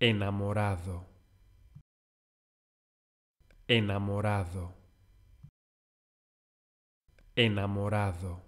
enamorado, enamorado, enamorado.